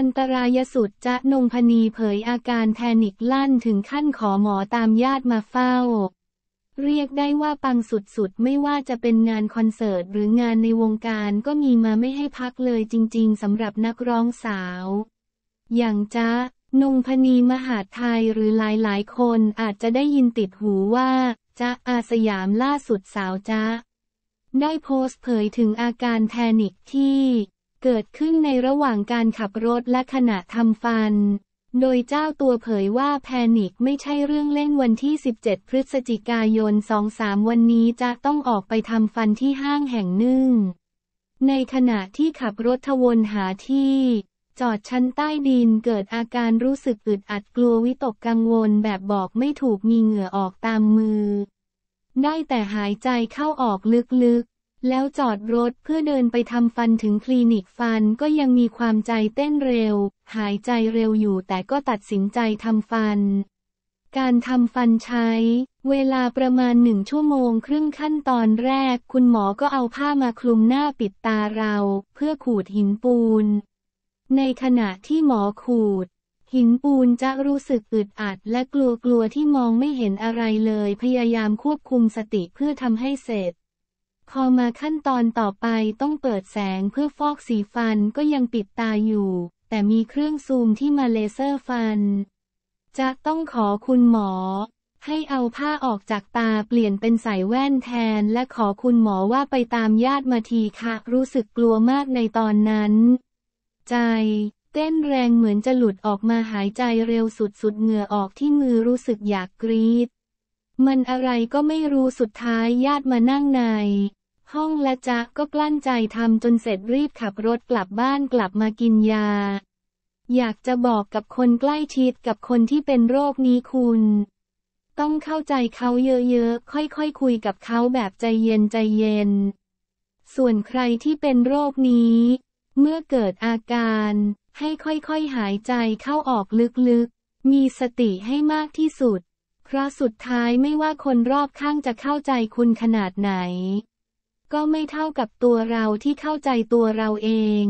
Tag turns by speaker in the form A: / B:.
A: ันตรายสุดจะนงพนีเผยอาการแพนิกลั่นถึงขั้นขอหมอตามญาติมาเฝ้า เรียกได้ว่าปังสุดๆ ไม่ว่าจะเป็นงานคอนเสิร์ตหรืองานในวงการก็มีมาไม่ให้พักเลยจริงๆสำหรับนักร้องสาว อย่างจ้านงพนีมหาไทยหรือหลายๆ คนอาจจะได้ยินติดหูว่าจ้าอาสยามล่าสุดสาวจ้าได้โพสต์เผยถึงอาการแพนิคที่เกิดขึ้นในระหว่างการขับรถและขณะทำฟัน โดยเจ้าตัวเผยว่าแพนิคไม่ใช่เรื่องเล่นวันที่ 17 พฤศจิกายน 2-3 วันนี้จะต้องออกไปทำฟันที่ห้างแห่งหนึ่ง ในขณะที่ขับรถทวนหาที่ จอดชั้นใต้ดินเกิดอาการรู้สึกอึดอัดกลัววิตกกังวลแบบบอกไม่ถูกมีเหงื่อออกตามมือ ได้แต่หายใจเข้าออกลึกแล้วจอดรถเพื่อเดินไปทำฟันถึงคลินิกฟันก็ยังมีความใจเต้นเร็ว หายใจเร็วอยู่แต่ก็ตัดสินใจทำฟัน การทำฟันใช้ เวลาประมาณหนึ่งชั่วโมงครึ่งขั้นตอนแรก คุณหมอก็เอาผ้ามาคลุมหน้าปิดตาเรา เพื่อขูดหินปูน ในขณะที่หมอขูด หินปูนจะรู้สึกอึดอัดและกลัวกลัวที่มองไม่เห็นอะไรเลย พยายามควบคุมสติเพื่อทำให้เสร็จพอมาขั้นตอนต่อไปต้องเปิดแสงเพื่อฟอกสีฟันก็ยังปิดตาอยู่ แต่มีเครื่องซูมที่มาเลเซอร์ฟัน จะต้องขอคุณหมอ ให้เอาผ้าออกจากตาเปลี่ยนเป็นใส่แว่นแทนและขอคุณหมอว่าไปตามญาติมาทีค่ะ รู้สึกกลัวมากในตอนนั้น ใจ เต้นแรงเหมือนจะหลุดออกมาหายใจเร็วสุดๆเหงื่อออกที่มือรู้สึกอยากกรีดมันอะไรก็ไม่รู้สุดท้ายญาติมานั่งในห้องและจ๊ะก็กลั้นใจทำจนเสร็จรีบขับรถกลับบ้านกลับมากินยา อยากจะบอกกับคนใกล้ชิดกับคนที่เป็นโรคนี้คุณ ต้องเข้าใจเขาเยอะๆค่อยๆคคุยกับเขาแบบใจเย็นใจเย็น ส่วนใครที่เป็นโรคนี้ เมื่อเกิดอาการ ให้ค่อยๆหายใจเข้าออกลึกๆ มีสติให้มากที่สุด เพราะสุดท้ายไม่ว่าคนรอบข้างจะเข้าใจคุณขนาดไหนก็ไม่เท่ากับตัวเราที่เข้าใจตัวเราเอง